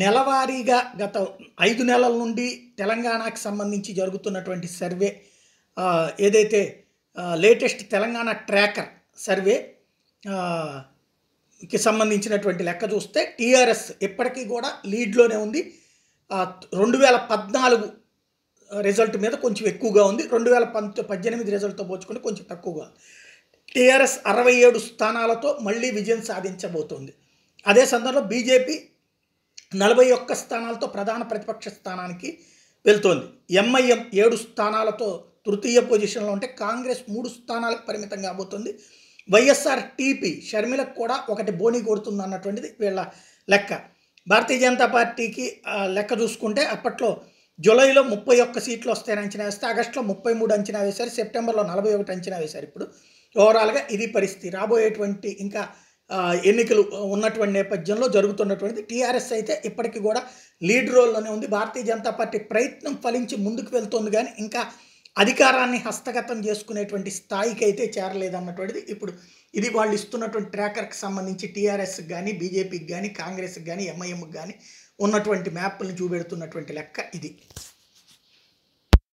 నెలవారీగా గత ఐదు నెలల నుండి తెలంగాణకి సంబంధించి జరుగుతున్నటువంటి సర్వే ఏదైతే లేటెస్ట్ తెలంగాణ ట్రాకర్ సర్వే కి సంబంధించినటువంటి లెక్క చూస్తే టీఆర్ఎస్ ఇప్పటికీ కూడా లీడ్లోనే ఉంది రెండు వేల పద్నాలుగు రిజల్ట్ మీద కొంచెం ఎక్కువగా ఉంది రెండు వేల పంత పద్దెనిమిది రిజల్ట్తో పోల్చుకుంటే కొంచెం తక్కువగా టీఆర్ఎస్ అరవై ఏడు స్థానాలతో మళ్ళీ విజయం సాధించబోతోంది అదే సందర్భంలో బీజేపీ నలభై ఒక్క స్థానాలతో ప్రధాన ప్రతిపక్ష స్థానానికి వెళ్తోంది ఎంఐఎం ఏడు స్థానాలతో తృతీయ పొజిషన్లో ఉంటే కాంగ్రెస్ మూడు స్థానాలకు పరిమితం కాబోతుంది వైఎస్ఆర్ టీపీ షర్మిలకు కూడా ఒకటి బోని కొడుతుంది అన్నటువంటిది వీళ్ళ లెక్క భారతీయ జనతా పార్టీకి లెక్క చూసుకుంటే అప్పట్లో జూలైలో ముప్పై ఒక్క సీట్లు వస్తాయని అంచనా వేస్తే ఆగస్టులో ముప్పై మూడు అంచనా వేశారు సెప్టెంబర్లో నలభై ఒకటి అంచనా వేశారు ఇప్పుడు ఓవరాల్గా ఇది పరిస్థితి రాబోయేటువంటి ఇంకా ఎన్నికలు ఉన్నటువంటి నేపథ్యంలో జరుగుతున్నటువంటిది టీఆర్ఎస్ అయితే ఇప్పటికీ కూడా లీడ్ రోల్లోనే ఉంది భారతీయ జనతా పార్టీ ప్రయత్నం ఫలించి ముందుకు వెళ్తుంది కానీ ఇంకా అధికారాన్ని హస్తగతం చేసుకునేటువంటి స్థాయికి అయితే చేరలేదన్నటువంటిది ఇప్పుడు ఇది వాళ్ళు ఇస్తున్నటువంటి ట్రాకర్కి సంబంధించి టీఆర్ఎస్కి కానీ బీజేపీకి కానీ కాంగ్రెస్కి కానీ ఎంఐఎంకి కానీ ఉన్నటువంటి మ్యాప్లను చూపెడుతున్నటువంటి లెక్క ఇది